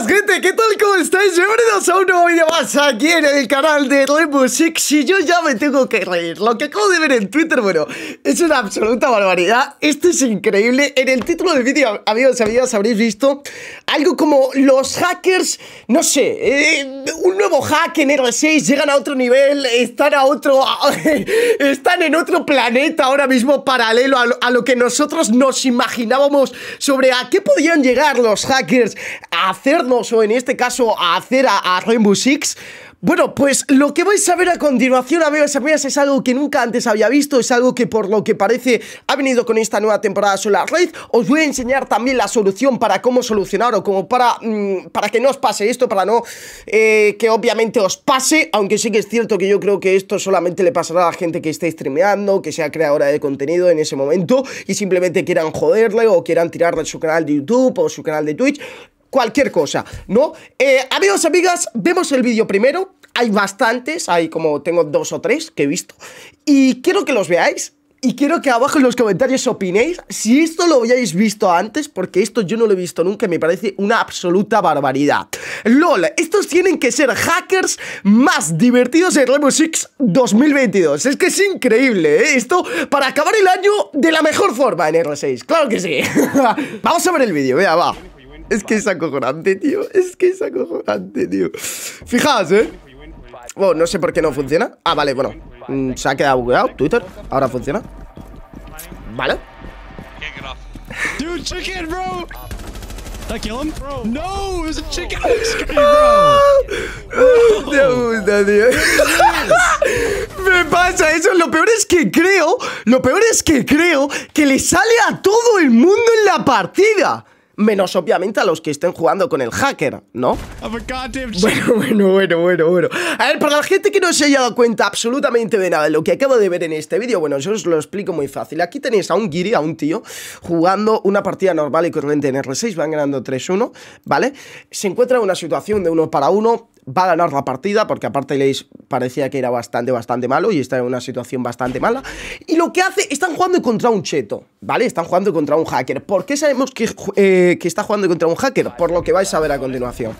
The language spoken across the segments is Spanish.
That's good ¿Qué tal? ¿Cómo estáis? Bienvenidos a un nuevo vídeo más aquí en el canal de Rainbow Six Y yo ya me tengo que reír Lo que acabo de ver en Twitter, bueno, es una absoluta barbaridad Esto es increíble En el título del vídeo, amigos y amigas, habréis visto Algo como los hackers, no sé eh, Un nuevo hack en R6, llegan a otro nivel Están a otro... están en otro planeta ahora mismo paralelo a lo, a lo que nosotros nos imaginábamos Sobre a qué podían llegar los hackers a hacernos o en este caso a hacer a, Rainbow Six bueno, pues lo que vais a ver a continuación, amigos y amigas, es algo que nunca antes había visto, es algo que por lo que parece ha venido con esta nueva temporada Solar Raid Os voy a enseñar también la solución para cómo solucionar o como para, mm, para que no os pase esto, para no eh, que obviamente os pase, aunque sí que es cierto que yo creo que esto solamente le pasará a la gente que esté streameando, que sea creadora de contenido en ese momento y simplemente quieran joderle o quieran tirarle su canal de YouTube o su canal de Twitch cualquier cosa, ¿no? Eh, amigos, amigas, vemos el vídeo primero. Hay bastantes, hay como tengo dos o tres que he visto. Y quiero que los veáis. Y quiero que abajo en los comentarios opinéis si esto lo habíais visto antes, porque esto yo no lo he visto nunca y me parece una absoluta barbaridad. LOL, estos tienen que ser hackers más divertidos en Rainbow Six 2022. Es que es increíble, ¿eh? Esto para acabar el año de la mejor forma en R6. Claro que sí. Vamos a ver el vídeo, vea, va. Es que es acojonante, tío. Es que es acojonante, tío. Fijaos, ¿eh? Oh, no sé por qué no funciona. Ah, vale, bueno. Mm, se ha quedado bugueado Twitter. Ahora funciona. Vale. Dude, chicken, bro. No, ah. chicken bro. Me pasa eso. Lo peor es que creo, lo peor es que creo que le sale a todo el mundo en la partida menos obviamente a los que estén jugando con el hacker, ¿no? Bueno, bueno, bueno, bueno, bueno. A ver, para la gente que no se haya dado cuenta absolutamente de nada de lo que acabo de ver en este vídeo, bueno, yo os lo explico muy fácil. Aquí tenéis a un Giri, a un tío, jugando una partida normal y corriente en R6, van ganando 3-1, ¿vale? Se encuentra en una situación de uno para uno, va a ganar la partida, porque aparte Leis parecía que era bastante, bastante malo y está en una situación bastante mala. Y lo que hace, están jugando contra un cheto, ¿vale? Están jugando contra un hacker. ¿Por qué sabemos que, eh, que está jugando contra un hacker? Por lo que vais a ver a continuación.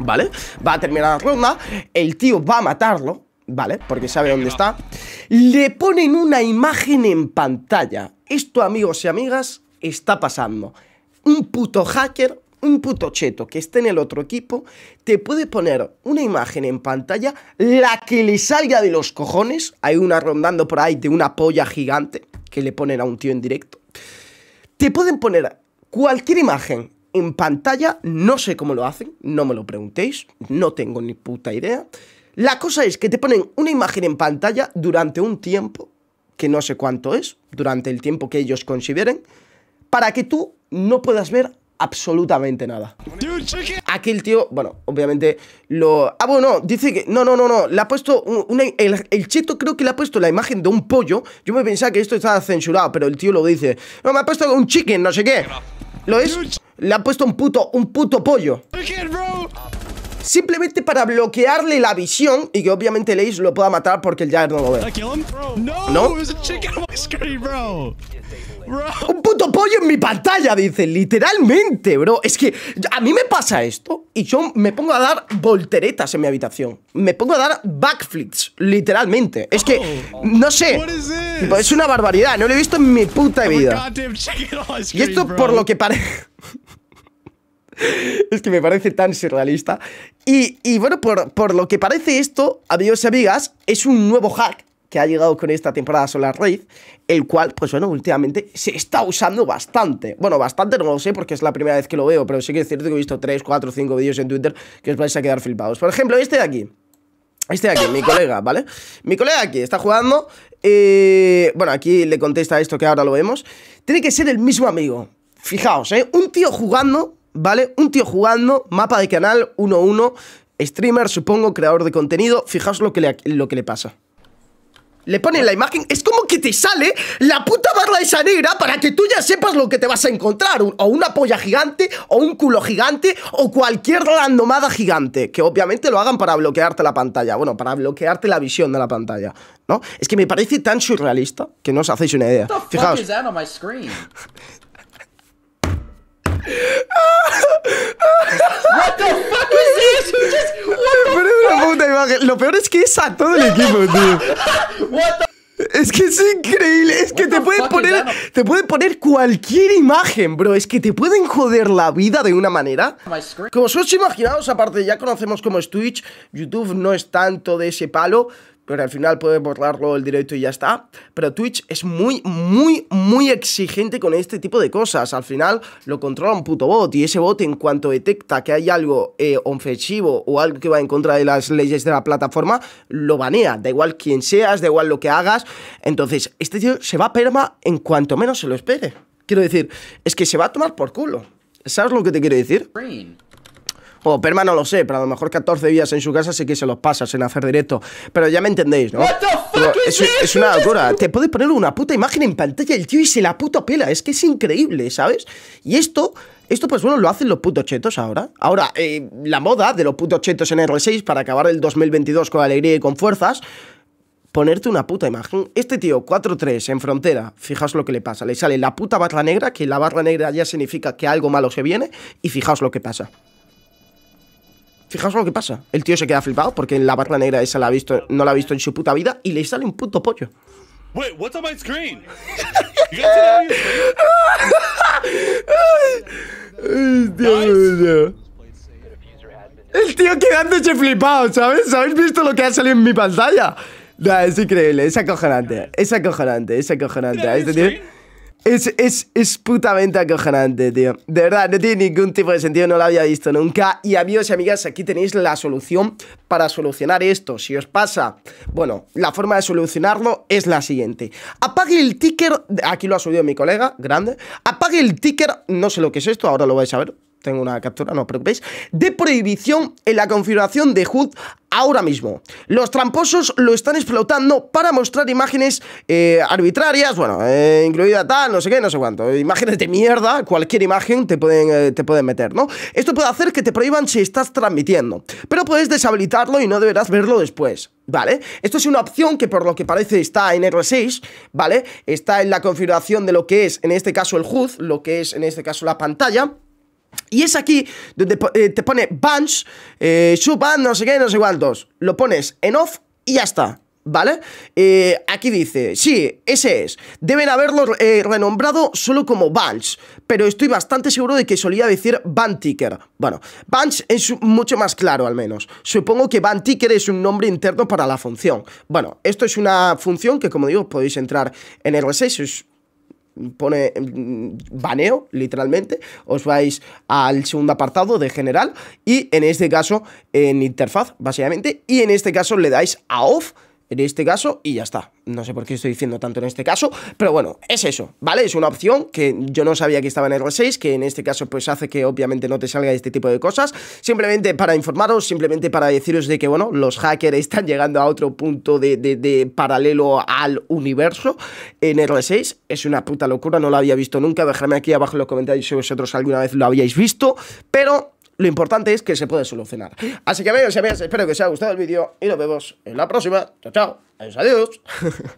¿Vale? Va a terminar la ronda, el tío va a matarlo, ¿vale? Porque sabe dónde está. Le ponen una imagen en pantalla. Esto, amigos y amigas, está pasando. Un puto hacker un puto cheto que esté en el otro equipo, te puede poner una imagen en pantalla, la que le salga de los cojones. Hay una rondando por ahí de una polla gigante que le ponen a un tío en directo. Te pueden poner cualquier imagen en pantalla, no sé cómo lo hacen, no me lo preguntéis, no tengo ni puta idea. La cosa es que te ponen una imagen en pantalla durante un tiempo, que no sé cuánto es, durante el tiempo que ellos consideren, para que tú no puedas ver absolutamente nada. Aquí el tío, bueno, obviamente lo... Ah, bueno, dice que... No, no, no, no, le ha puesto... el, cheto creo que le ha puesto la imagen de un pollo. Yo me pensaba que esto estaba censurado, pero el tío lo dice. No, me ha puesto un chicken, no sé qué. ¿Lo es? Le ha puesto un puto, un puto pollo. Simplemente para bloquearle la visión y que obviamente el lo pueda matar porque el Jair no lo ve. ¿No? Un puto pollo en mi pantalla, dice. Literalmente, bro. Es que a mí me pasa esto y yo me pongo a dar volteretas en mi habitación. Me pongo a dar backflips, literalmente. Es que, oh. no sé. Es una barbaridad. No lo he visto en mi puta vida. Y esto por lo que parece... Es que me parece tan surrealista. Y, bueno, por, lo que parece esto, amigos y amigas, es un nuevo hack que ha llegado con esta temporada Solar Raid, el cual, pues bueno, últimamente se está usando bastante. Bueno, bastante no lo sé porque es la primera vez que lo veo, pero sí que es cierto que he visto 3, 4, 5 vídeos en Twitter que os vais a quedar flipados. Por ejemplo, este de aquí. Este de aquí, mi colega, ¿vale? Mi colega aquí está jugando. Eh, bueno, aquí le contesta esto que ahora lo vemos. Tiene que ser el mismo amigo. Fijaos, ¿eh? Un tío jugando ¿vale? Un tío jugando, mapa de canal 1-1, streamer, supongo, creador de contenido. Fijaos lo que le, lo que le pasa. Le ponen la imagen, es como que te sale la puta barra esa negra para que tú ya sepas lo que te vas a encontrar. O una polla gigante, o un culo gigante, o cualquier randomada gigante. Que obviamente lo hagan para bloquearte la pantalla. Bueno, para bloquearte la visión de la pantalla. ¿No? Es que me parece tan surrealista que no os hacéis una idea. Fijaos. Lo peor es que es a todo el equipo, tío. es que es increíble, es que te pueden poner te pueden poner cualquier imagen, bro, es que te pueden joder la vida de una manera. Como os imaginaos, aparte ya conocemos como Twitch, YouTube no es tanto de ese palo, pero al final puedes borrarlo el directo y ya está. Pero Twitch es muy, muy, muy exigente con este tipo de cosas. Al final lo controla un puto bot y ese bot en cuanto detecta que hay algo eh, ofensivo o algo que va en contra de las leyes de la plataforma, lo banea. Da igual quién seas, da igual lo que hagas. Entonces, este tío se va a perma en cuanto menos se lo espere. Quiero decir, es que se va a tomar por culo. ¿Sabes lo que te quiero decir? O pues Perma no lo sé, pero a lo mejor 14 días en su casa sí que se los pasas en hacer directo. Pero ya me entendéis, ¿no? es, es una locura. Te puedes poner una puta imagen en pantalla el tío y se la puta pela. Es que es increíble, ¿sabes? Y esto... Esto, pues bueno, lo hacen los putos chetos ahora. Ahora, eh, la moda de los putos chetos en R6 para acabar el 2022 con alegría y con fuerzas ponerte una puta imagen. Este tío, 4-3 en frontera, fijaos lo que le pasa. Le sale la puta barra negra, que la barra negra ya significa que algo malo se viene, y fijaos lo que pasa. Fijaos lo que pasa. El tío se queda flipado porque la barra negra esa la ha visto, no la ha visto en su puta vida y le sale un puto pollo. Wait, what's on my screen? El tío quedándose flipado, ¿sabes? ¿Habéis visto lo que ha salido en mi pantalla? es increíble, es acojonante, es acojonante, es acojonante. Este tío... Es, es, es putamente acojonante, tío. De verdad, no tiene ningún tipo de sentido, no lo había visto nunca. Y amigos y amigas, aquí tenéis la solución para solucionar esto. Si os pasa, bueno, la forma de solucionarlo es la siguiente. Apague el ticker, aquí lo ha subido mi colega, grande. Apague el ticker, no sé lo que es esto, ahora lo vais a ver, tengo una captura, no os preocupéis, de prohibición en la configuración de HUD ahora mismo. Los tramposos lo están explotando para mostrar imágenes eh, arbitrarias, bueno, eh, incluida tal, no sé qué, no sé cuánto. Imágenes de mierda, cualquier imagen te pueden, eh, te pueden meter, ¿no? Esto puede hacer que te prohíban si estás transmitiendo, pero puedes deshabilitarlo y no deberás verlo después. ¿Vale? Esto es una opción que por lo que parece está en R6, ¿vale? Está en la configuración de lo que es, en este caso, el HUD, lo que es, en este caso, la pantalla. Y es aquí donde eh, te pone bunch, eh, sub no sé qué, no sé cuántos. Lo pones en off y ya está. ¿Vale? Eh, aquí dice, sí, ese es. Deben haberlo eh, renombrado solo como Bunch, pero estoy bastante seguro de que solía decir TICKER. Bueno, Bunch es mucho más claro al menos. Supongo que TICKER es un nombre interno para la función. Bueno, esto es una función que como digo podéis entrar en R6, pone mm, baneo, literalmente, os vais al segundo apartado de general y en este caso en interfaz, básicamente, y en este caso le dais a off en este caso y ya está. No sé por qué estoy diciendo tanto en este caso, pero bueno, es eso, ¿vale? Es una opción que yo no sabía que estaba en R6, que en este caso pues hace que obviamente no te salga este tipo de cosas, simplemente para informaros, simplemente para deciros de que, bueno, los hackers están llegando a otro punto de, paralelo al universo en R6, es una puta locura, no lo había visto nunca, dejadme aquí abajo en los comentarios si vosotros alguna vez lo habíais visto, pero lo importante es que se puede solucionar. Así que amigos y amigas, espero que os haya gustado el vídeo y nos vemos en la próxima. Chao, chao. Adiós, adiós.